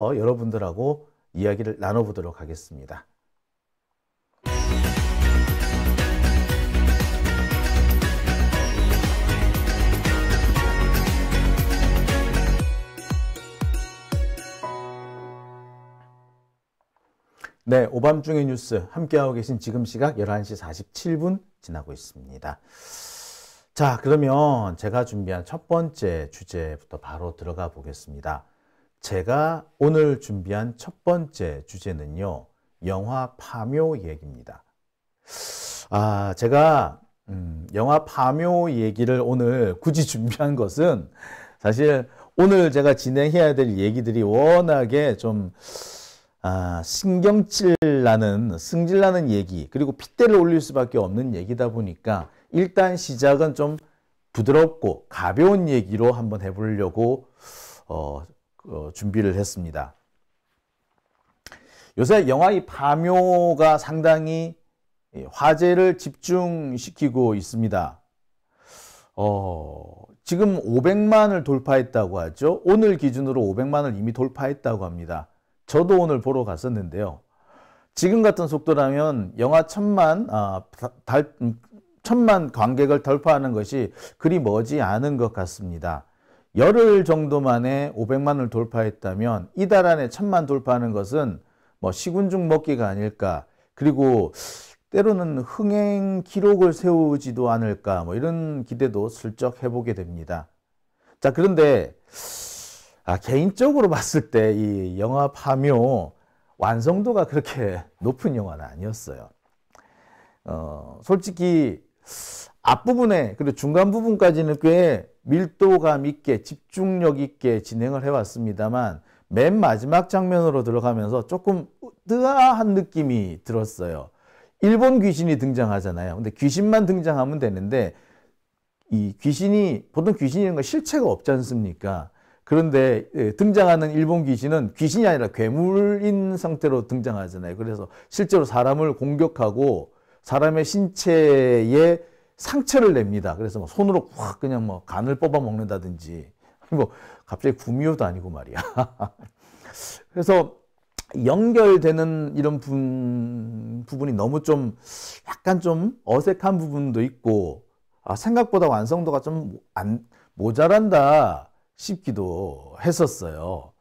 여러분들하고 이야기를 나눠보도록 하겠습니다. 네, 오밤중의 뉴스 함께하고 계신 지금 시각 11시 47분 지나고 있습니다. 자, 그러면 제가 준비한 첫 번째 주제부터 바로 들어가 보겠습니다. 제가 오늘 준비한 첫 번째 주제는요. 영화 파묘 얘기입니다. 아, 제가 음, 영화 파묘 얘기를 오늘 굳이 준비한 것은 사실 오늘 제가 진행해야 될 얘기들이 워낙에 좀 아, 신경질 나는 승질 나는 얘기 그리고 핏대를 올릴 수밖에 없는 얘기다 보니까 일단 시작은 좀 부드럽고 가벼운 얘기로 한번 해보려고 어, 어, 준비를 했습니다. 요새 영화 이 파묘가 상당히 화제를 집중시키고 있습니다. 어, 지금 500만을 돌파했다고 하죠. 오늘 기준으로 500만을 이미 돌파했다고 합니다. 저도 오늘 보러 갔었는데요. 지금 같은 속도라면 영화 천만, 아, 달, 음, 천만 관객을 돌파하는 것이 그리 머지 않은 것 같습니다. 열흘 정도 만에 500만을 돌파했다면 이달 안에 1 0 0 0만 돌파하는 것은 뭐 시군중 먹기가 아닐까 그리고 때로는 흥행 기록을 세우지도 않을까 뭐 이런 기대도 슬쩍 해보게 됩니다. 자 그런데 아, 개인적으로 봤을 때 이 영화 파묘 완성도가 그렇게 높은 영화는 아니었어요. 어, 솔직히 앞부분에 그리고 중간 부분까지는 꽤 밀도감 있게 집중력 있게 진행을 해왔습니다만 맨 마지막 장면으로 들어가면서 조금 뜨아한 느낌이 들었어요. 일본 귀신이 등장하잖아요. 근데 귀신만 등장하면 되는데 이 귀신이 보통 귀신이라는 건 실체가 없지 않습니까? 그런데 예, 등장하는 일본 귀신은 귀신이 아니라 괴물인 상태로 등장하잖아요. 그래서 실제로 사람을 공격하고 사람의 신체에 상처를 냅니다. 그래서 뭐 손으로 확 그냥 뭐 간을 뽑아 먹는다든지 뭐 갑자기 구미호도 아니고 말이야. 그래서 연결되는 이런 분, 부분이 너무 좀 약간 좀 어색한 부분도 있고 아, 생각보다 완성도가 좀 안, 모자란다 싶기도 했었어요.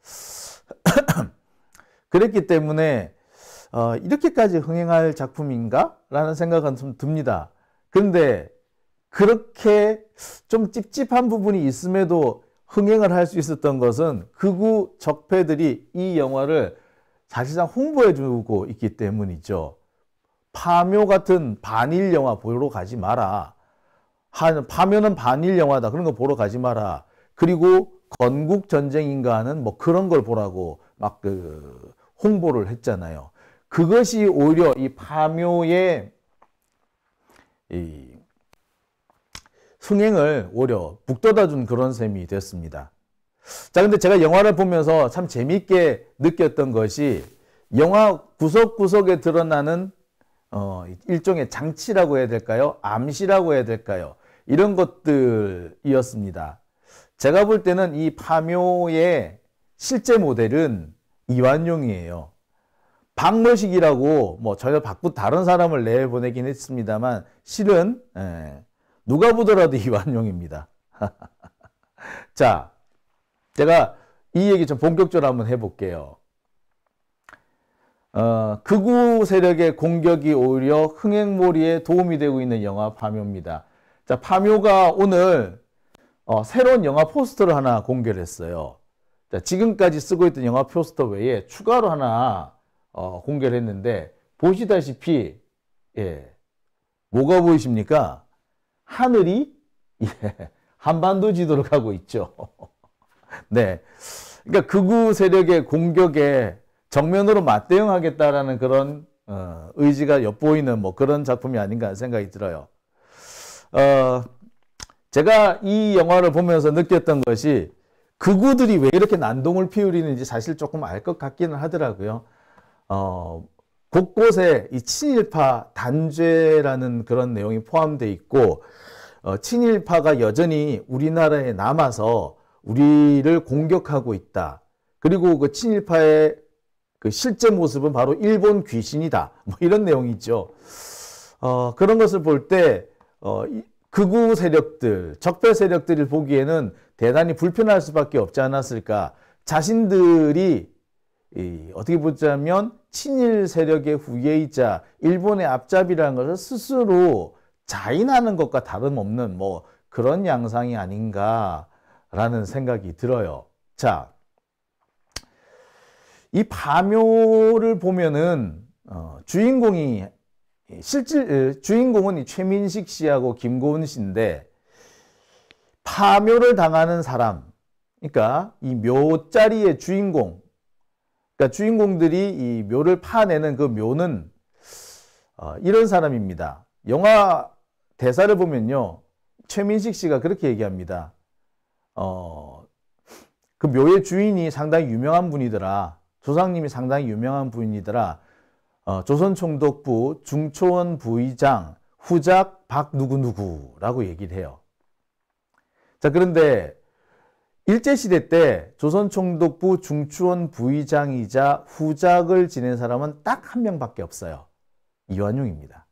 그랬기 때문에 어, 이렇게까지 흥행할 작품인가? 라는 생각은 좀 듭니다. 근데 그렇게 좀 찝찝한 부분이 있음에도 흥행을 할 수 있었던 것은 극우 적폐들이 이 영화를 사실상 홍보해 주고 있기 때문이죠. 파묘 같은 반일 영화 보러 가지 마라. 파묘는 반일 영화다. 그런 거 보러 가지 마라. 그리고 건국 전쟁인가 하는 뭐 그런 걸 보라고 막 그 홍보를 했잖아요. 그것이 오히려 이 파묘의 이 흥행을 오려 북돋아준 그런 셈이 됐습니다. 자, 근데 제가 영화를 보면서 참 재미있게 느꼈던 것이 영화 구석구석에 드러나는 어, 일종의 장치라고 해야 될까요? 암시라고 해야 될까요? 이런 것들이었습니다. 제가 볼 때는 이 파묘의 실제 모델은 이완용이에요. 박물식이라고 뭐 전혀 바꾸 다른 사람을 내보내긴 했습니다만 실은 예, 누가 보더라도 이완용입니다. 자, 제가 이 얘기 좀 본격적으로 한번 해볼게요. 어, 극우 세력의 공격이 오히려 흥행몰이에 도움이 되고 있는 영화 파묘입니다. 자, 파묘가 오늘 어, 새로운 영화 포스터를 하나 공개를 했어요. 자, 지금까지 쓰고 있던 영화 포스터 외에 추가로 하나 어, 공개를 했는데 보시다시피 예, 뭐가 보이십니까? 하늘이 예, 한반도 지도를 가고 있죠. 네, 그러니까 극우 세력의 공격에 정면으로 맞대응하겠다라는 그런 어, 의지가 엿보이는 뭐 그런 작품이 아닌가 생각이 들어요. 어, 제가 이 영화를 보면서 느꼈던 것이 극우들이 왜 이렇게 난동을 피우리는지 사실 조금 알 것 같기는 하더라고요. 어, 곳곳에 이 친일파 단죄라는 그런 내용이 포함되어 있고 어, 친일파가 여전히 우리나라에 남아서 우리를 공격하고 있다. 그리고 그 친일파의 그 실제 모습은 바로 일본 귀신이다. 뭐 이런 내용이 있죠. 어, 그런 것을 볼 때 어, 극우 세력들, 적폐 세력들을 보기에는 대단히 불편할 수밖에 없지 않았을까. 자신들이 이, 어떻게 보자면 친일 세력의 후예이자 일본의 앞잡이라는 것을 스스로 자인하는 것과 다름없는 뭐 그런 양상이 아닌가라는 생각이 들어요. 자, 이 파묘를 보면은 어, 주인공이 실질 주인공은 최민식 씨하고 김고은 씨인데 파묘를 당하는 사람, 그러니까 이 묘자리의 주인공 그러니까 주인공들이 이 묘를 파내는 그 묘는 어, 이런 사람입니다. 영화 대사를 보면요. 최민식 씨가 그렇게 얘기합니다. 어, 그 묘의 주인이 상당히 유명한 분이더라. 조상님이 상당히 유명한 분이더라. 어, 조선총독부 중초원 부의장 후작 박 누구누구라고 얘기를 해요. 자, 그런데 일제시대 때 조선총독부 중추원 부의장이자 후작을 지낸 사람은 딱 한 명밖에 없어요. 이완용입니다.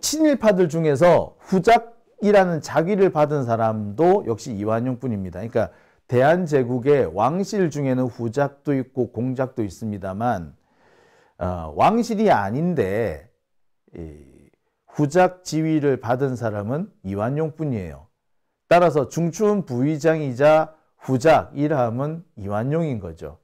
친일파들 중에서 후작이라는 자기를 받은 사람도 역시 이완용뿐입니다. 그러니까 대한제국의 왕실 중에는 후작도 있고 공작도 있습니다만 어, 왕실이 아닌데 후작 지위를 받은 사람은 이완용뿐이에요. 따라서 중추은 부의장이자 후작 일함은 이완용인 거죠.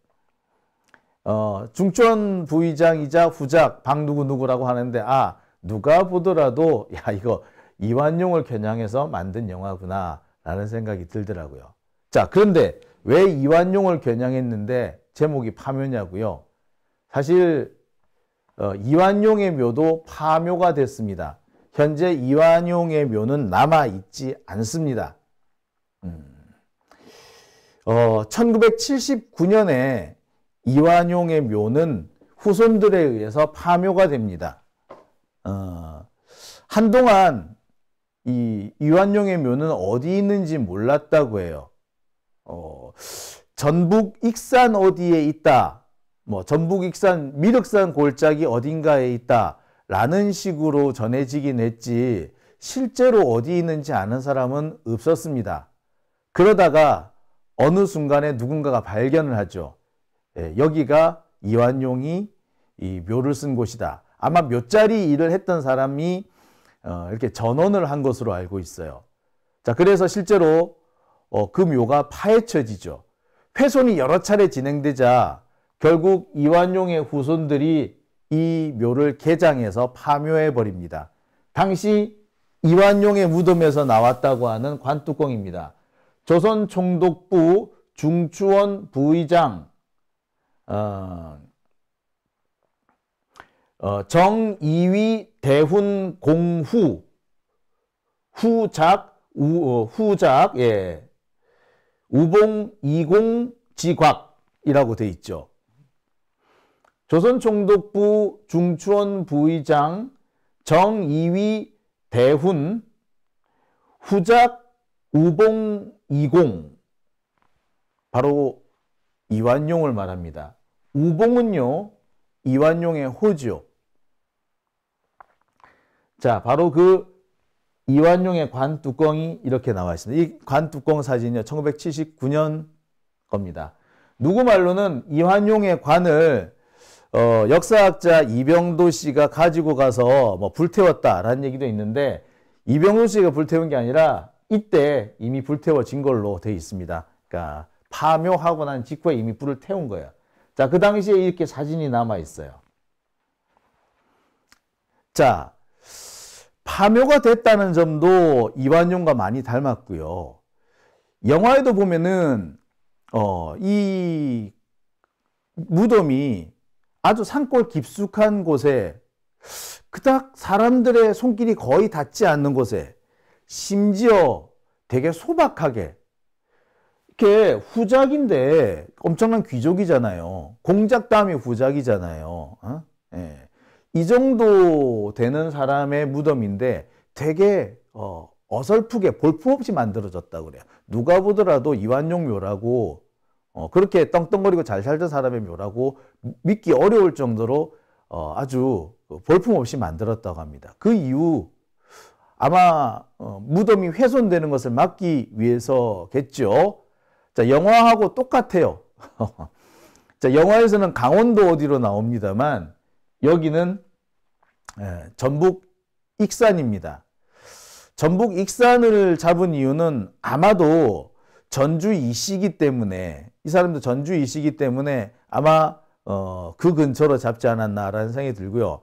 어, 중추은 부의장이자 후작 방누구누구라고 하는데 아 누가 보더라도 야 이거 이완용을 겨냥해서 만든 영화구나 라는 생각이 들더라고요. 자 그런데 왜 이완용을 겨냥했는데 제목이 파묘냐고요. 사실 어, 이완용의 묘도 파묘가 됐습니다. 현재 이완용의 묘는 남아있지 않습니다. 음. 어, 1979년에 이완용의 묘는 후손들에 의해서 파묘가 됩니다. 어, 한동안 이 이완용의 묘는 어디 있는지 몰랐다고 해요. 어, 전북 익산 어디에 있다. 뭐 전북 익산 미륵산 골짜기 어딘가에 있다. 라는 식으로 전해지긴 했지 실제로 어디 있는지 아는 사람은 없었습니다. 그러다가 어느 순간에 누군가가 발견을 하죠. 예, 여기가 이완용이 이 묘를 쓴 곳이다. 아마 몇자리 일을 했던 사람이 어, 이렇게 전원을 한 것으로 알고 있어요. 자, 그래서 실제로 어, 그 묘가 파헤쳐지죠. 훼손이 여러 차례 진행되자 결국 이완용의 후손들이 이 묘를 개장해서 파묘해 버립니다. 당시 이완용의 무덤에서 나왔다고 하는 관뚜껑입니다. 조선 총독부 중추원 부의장 어, 어, 정이위 대훈 공후 후작 우, 어, 후작 예 우봉 이공 지곽이라고 돼 있죠. 조선총독부 중추원 부의장 정이위 대훈 후작 우봉이공 바로 이완용을 말합니다. 우봉은요 이완용의 호지요자 바로 그 이완용의 관 뚜껑이 이렇게 나와 있습니다. 이 관 뚜껑 사진이요 1979년 겁니다. 누구 말로는 이완용의 관을 어, 역사학자 이병도 씨가 가지고 가서 뭐 불태웠다라는 얘기도 있는데 이병도 씨가 불태운 게 아니라 이때 이미 불태워진 걸로 돼 있습니다. 그러니까 파묘하고 난 직후에 이미 불을 태운 거예요. 자, 그 당시에 이렇게 사진이 남아 있어요. 자, 파묘가 됐다는 점도 이완용과 많이 닮았고요. 영화에도 보면은 어, 이 무덤이 아주 산골 깊숙한 곳에 그닥 사람들의 손길이 거의 닿지 않는 곳에 심지어 되게 소박하게 이렇게 후작인데 엄청난 귀족이잖아요. 공작 담이 후작이잖아요. 어? 예. 이 정도 되는 사람의 무덤인데 되게 어, 어설프게 볼품없이 만들어졌다 그래요. 누가 보더라도 이완용 묘라고 어, 그렇게 떵떵거리고 잘 살던 사람의 묘라고 믿기 어려울 정도로 어, 아주 그 볼품없이 만들었다고 합니다. 그 이후 아마 어, 무덤이 훼손되는 것을 막기 위해서겠죠. 자, 영화하고 똑같아요. 자, 영화에서는 강원도 어디로 나옵니다만 여기는 예, 전북 익산입니다. 전북 익산을 잡은 이유는 아마도 전주 이씨기 때문에 이 사람도 전주 이씨기 때문에 아마 어, 그 근처로 잡지 않았나라는 생각이 들고요.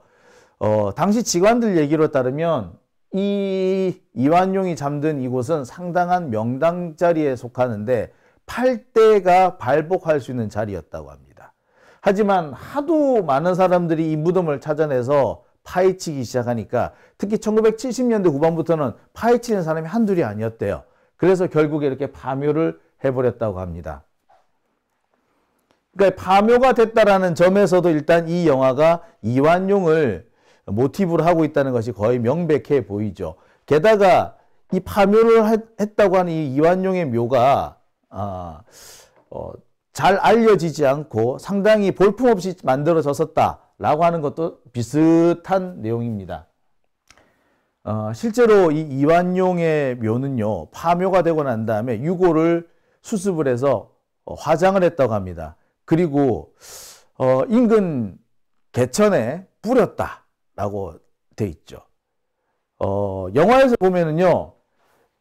어, 당시 직원들 얘기로 따르면 이 이완용이 잠든 이곳은 상당한 명당 자리에 속하는데 팔대가 발복할 수 있는 자리였다고 합니다. 하지만 하도 많은 사람들이 이 무덤을 찾아내서 파헤치기 시작하니까 특히 1970년대 후반부터는 파헤치는 사람이 한둘이 아니었대요. 그래서 결국에 이렇게 파묘를 해버렸다고 합니다. 그러니까 파묘가 됐다라는 점에서도 일단 이 영화가 이완용을 모티브로 하고 있다는 것이 거의 명백해 보이죠. 게다가 이 파묘를 했다고 하는 이 이완용의 묘가 아, 어, 잘 알려지지 않고 상당히 볼품없이 만들어졌었다라고 하는 것도 비슷한 내용입니다. 어, 실제로 이 이완용의 묘는요 파묘가 되고 난 다음에 유골을 수습을 해서 어, 화장을 했다고 합니다. 그리고 어, 인근 개천에 뿌렸다라고 돼 있죠. 어, 영화에서 보면은요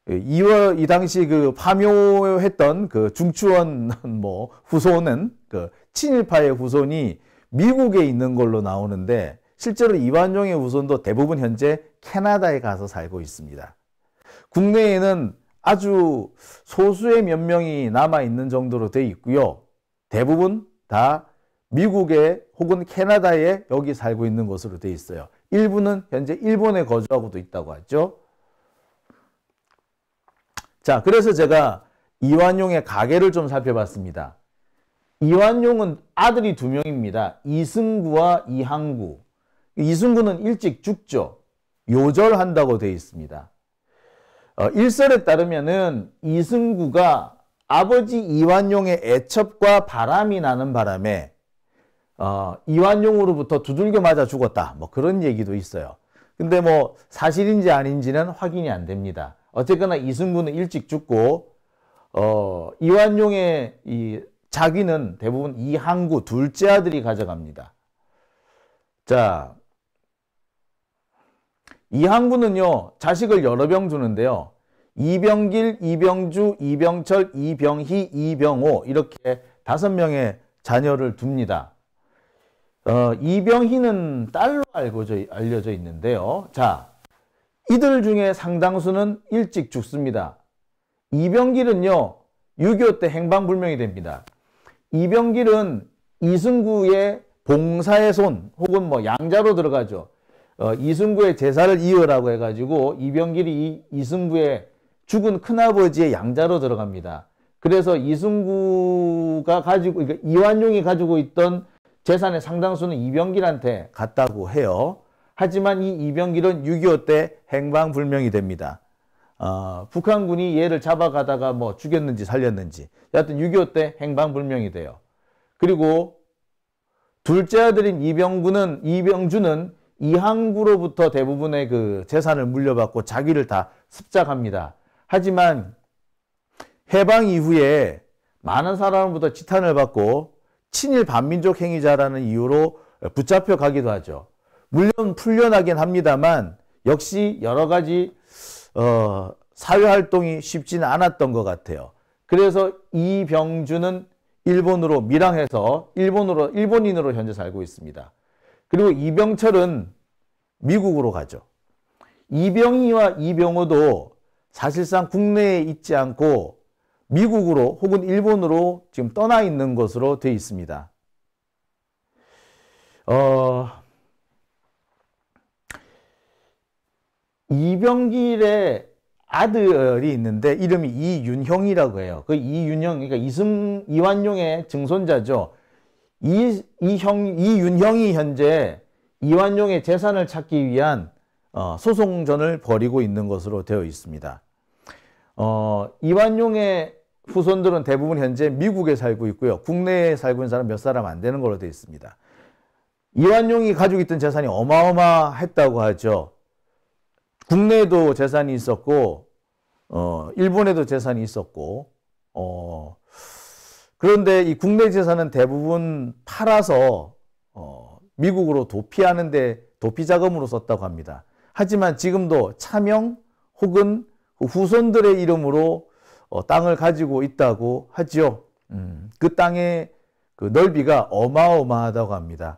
이월 이 당시 그 파묘했던 그 중추원 뭐 후손은 그 친일파의 후손이 미국에 있는 걸로 나오는데 실제로 이완용의 후손도 대부분 현재 캐나다에 가서 살고 있습니다. 국내에는 아주 소수의 몇 명이 남아있는 정도로 돼 있고요. 대부분 다 미국에 혹은 캐나다에 여기 살고 있는 것으로 돼 있어요. 일부는 현재 일본에 거주하고도 있다고 하죠. 자, 그래서 제가 이완용의 가게를 좀 살펴봤습니다. 이완용은 아들이 두 명입니다. 이승구와 이항구. 이승구는 일찍 죽죠. 요절한다고 되어 있습니다. 어, 1설에 따르면은 이승구가 아버지 이완용의 애첩과 바람이 나는 바람에 어, 이완용으로부터 두들겨 맞아 죽었다. 뭐 그런 얘기도 있어요. 근데 뭐 사실인지 아닌지는 확인이 안 됩니다. 어쨌거나 이승구는 일찍 죽고 어, 이완용의 이 자기는 대부분 이항구 둘째 아들이 가져갑니다. 자, 이항구는요 자식을 여러 병 주는데요. 이병길, 이병주, 이병철, 이병희, 이병호 이렇게 다섯 명의 자녀를 둡니다. 어, 이병희는 딸로 알고져, 알려져 있는데요. 자, 이들 중에 상당수는 일찍 죽습니다. 이병길은요, 6.25 때 행방불명이 됩니다. 이병길은 이승구의 봉사의 손 혹은 뭐 양자로 들어가죠. 어, 이승구의 제사를 이어라고 해가지고 이병길이 이, 이순구의 죽은 큰아버지의 양자로 들어갑니다. 그래서 이승구가 가지고 그러니까 이완용이 가지고 있던 재산의 상당수는 이병길한테 갔다고 해요. 하지만 이 이병길은 6.25 때 행방불명이 됩니다. 어, 북한군이 얘를 잡아가다가 뭐 죽였는지 살렸는지 여하튼 6.25 때 행방불명이 돼요. 그리고 둘째 아들인 이병구는 이병주는 이항구로부터 대부분의 그 재산을 물려받고 자기를 다 습작합니다. 하지만 해방 이후에 많은 사람으로부터 지탄을 받고 친일 반민족 행위자라는 이유로 붙잡혀 가기도 하죠. 물론 풀려나긴 합니다만 역시 여러 가지 어, 사회활동이 쉽지는 않았던 것 같아요. 그래서 이병준은 일본으로 밀항해서 일본으로 일본인으로 현재 살고 있습니다. 그리고 이병철은 미국으로 가죠. 이병희와 이병호도 사실상 국내에 있지 않고 미국으로 혹은 일본으로 지금 떠나 있는 것으로 되어 있습니다. 어, 이병길의 아들이 있는데 이름이 이윤형이라고 해요. 그 이윤형, 그러니까 이승, 이완용의 증손자죠. 이, 이형, 이윤형이 현재 이완용의 재산을 찾기 위한 어, 소송전을 벌이고 있는 것으로 되어 있습니다. 어, 이완용의 후손들은 대부분 현재 미국에 살고 있고요. 국내에 살고 있는 사람 몇 사람 안 되는 걸로 되어 있습니다. 이완용이 가지고 있던 재산이 어마어마했다고 하죠. 국내에도 재산이 있었고, 어, 일본에도 재산이 있었고, 어, 그런데 이 국내 재산은 대부분 팔아서 어, 미국으로 도피하는데 도피 자금으로 썼다고 합니다. 하지만 지금도 차명 혹은 후손들의 이름으로 어, 땅을 가지고 있다고 하지요. 음, 그 땅의 그 넓이가 어마어마하다고 합니다.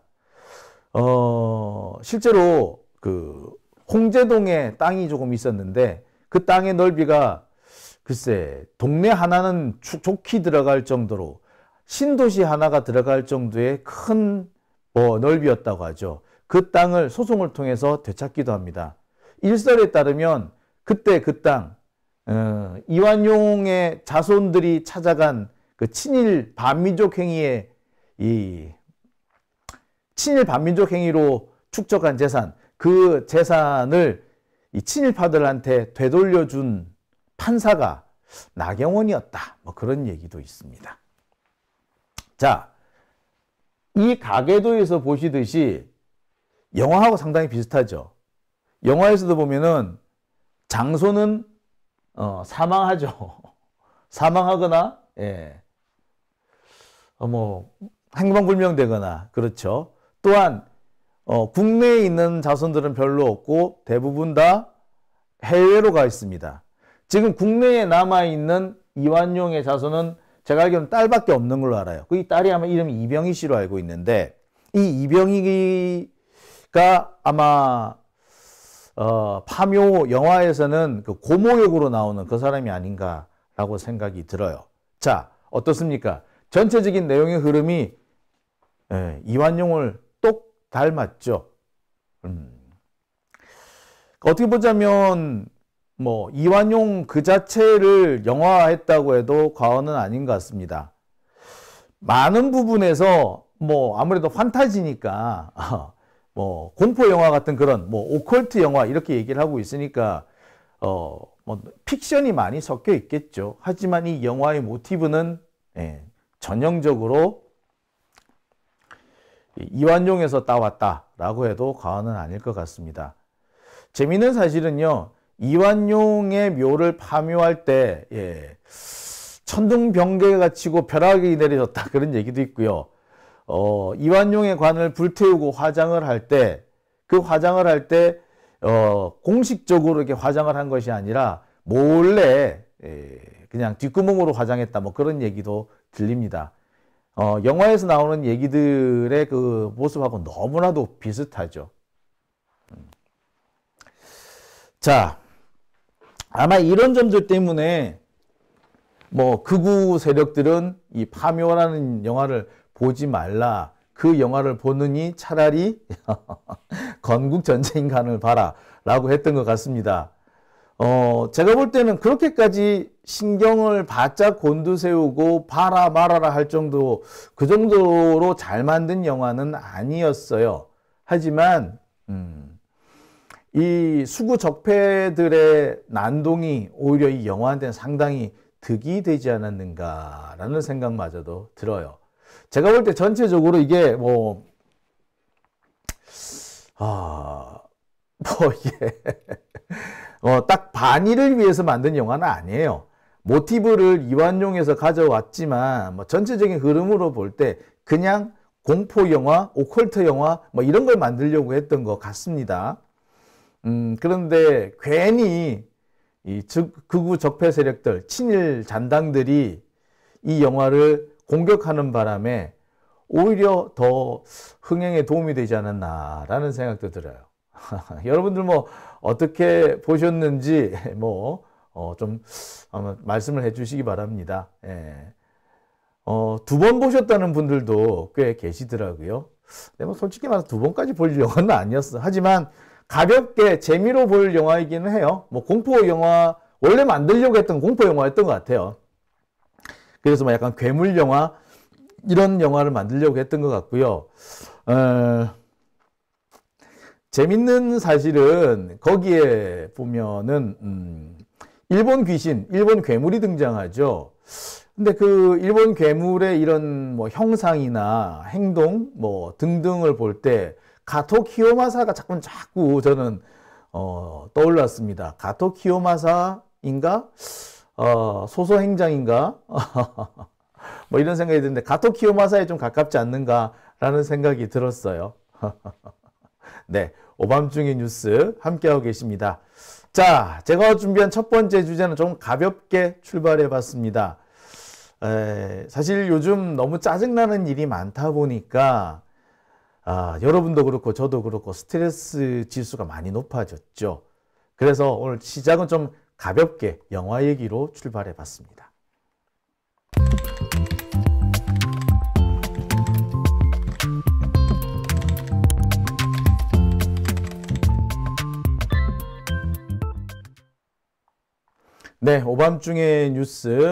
어, 실제로 그 홍제동에 땅이 조금 있었는데 그 땅의 넓이가 글쎄 동네 하나는 좋히 들어갈 정도로 신도시 하나가 들어갈 정도의 큰뭐 어, 넓이였다고 하죠. 그 땅을 소송을 통해서 되찾기도 합니다. 일설에 따르면 그때 그 땅, 어, 이완용의 자손들이 찾아간 그 친일 반민족 행위의 이 친일 반민족 행위로 축적한 재산, 그 재산을 이 친일파들한테 되돌려준 판사가 나경원이었다. 뭐 그런 얘기도 있습니다. 자, 이 가계도에서 보시듯이 영화하고 상당히 비슷하죠. 영화에서도 보면은 장소는 어, 사망하죠. 사망하거나 예. 어, 뭐 행방불명되거나 그렇죠. 또한 어, 국내에 있는 자손들은 별로 없고 대부분 다 해외로 가 있습니다. 지금 국내에 남아있는 이완용의 자손은 제가 알기로는 딸밖에 없는 걸로 알아요. 그이 딸이 아마 이름이 이병희 씨로 알고 있는데 이 이병희가 아마 어, 파묘 영화에서는 그 고모역으로 나오는 그 사람이 아닌가라고 생각이 들어요. 자 어떻습니까? 전체적인 내용의 흐름이 예, 이완용을 똑 닮았죠. 음. 어떻게 보자면 뭐 이완용 그 자체를 영화화했다고 해도 과언은 아닌 것 같습니다. 많은 부분에서 뭐 아무래도 판타지니까뭐 공포 영화 같은 그런 뭐 오컬트 영화 이렇게 얘기를 하고 있으니까 어 뭐 픽션이 많이 섞여 있겠죠. 하지만 이 영화의 모티브는 예, 전형적으로 이완용에서 따왔다라고 해도 과언은 아닐 것 같습니다. 재미있는 사실은요. 이완용의 묘를 파묘할 때 예, 천둥병개가 치고 벼락이 내려졌다 그런 얘기도 있고요. 어, 이완용의 관을 불태우고 화장을 할 때 그 화장을 할때 어, 공식적으로 이렇게 화장을 한 것이 아니라 몰래 예, 그냥 뒷구멍으로 화장했다 뭐 그런 얘기도 들립니다. 어, 영화에서 나오는 얘기들의 그 모습하고 너무나도 비슷하죠. 음. 자, 아마 이런 점들 때문에 뭐 극우 세력들은 이 파묘라는 영화를 보지 말라. 그 영화를 보느니 차라리 건국전쟁간을 인 봐라 라고 했던 것 같습니다. 어, 제가 볼 때는 그렇게까지 신경을 바짝 곤두세우고 봐라 말아라 할 정도 그 정도로 잘 만든 영화는 아니었어요. 하지만 음, 이 수구 적폐들의 난동이 오히려 이 영화한테는 상당히 득이 되지 않았는가라는 생각마저도 들어요. 제가 볼 때 전체적으로 이게 뭐, 아, 뭐, 이게, 어, 딱 반의를 위해서 만든 영화는 아니에요. 모티브를 이완용에서 가져왔지만, 뭐, 전체적인 흐름으로 볼 때 그냥 공포 영화, 오컬트 영화, 뭐, 이런 걸 만들려고 했던 것 같습니다. 음, 그런데 괜히 이 즉, 극우 적폐 세력들, 친일 잔당들이 이 영화를 공격하는 바람에 오히려 더 흥행에 도움이 되지 않았나라는 생각도 들어요. 여러분들 뭐 어떻게 보셨는지 뭐좀 어 말씀을 해주시기 바랍니다. 예. 어, 두 번 보셨다는 분들도 꽤 계시더라고요. 근뭐 솔직히 말해서 두 번까지 볼 영화는 아니었어. 하지만 가볍게 재미로 볼 영화이기는 해요. 뭐 공포 영화 원래 만들려고 했던 공포 영화였던 것 같아요. 그래서 뭐 약간 괴물 영화 이런 영화를 만들려고 했던 것 같고요. 어, 재밌는 사실은 거기에 보면은 음, 일본 귀신, 일본 괴물이 등장하죠. 근데 그 일본 괴물의 이런 뭐 형상이나 행동 뭐 등등을 볼때 가토 키요마사가 자꾸 자꾸 저는 어, 떠올랐습니다. 가토 키요마사인가? 어, 소소 행장인가? 뭐 이런 생각이 드는데 가토 키요마사에 좀 가깝지 않는가라는 생각이 들었어요. 네, 오밤중의 뉴스 함께하고 계십니다. 자, 제가 준비한 첫 번째 주제는 좀 가볍게 출발해 봤습니다. 사실 요즘 너무 짜증나는 일이 많다 보니까 아, 여러분도 그렇고 저도 그렇고 스트레스 지수가 많이 높아졌죠. 그래서 오늘 시작은 좀 가볍게 영화 얘기로 출발해 봤습니다. 네, 오밤중의 뉴스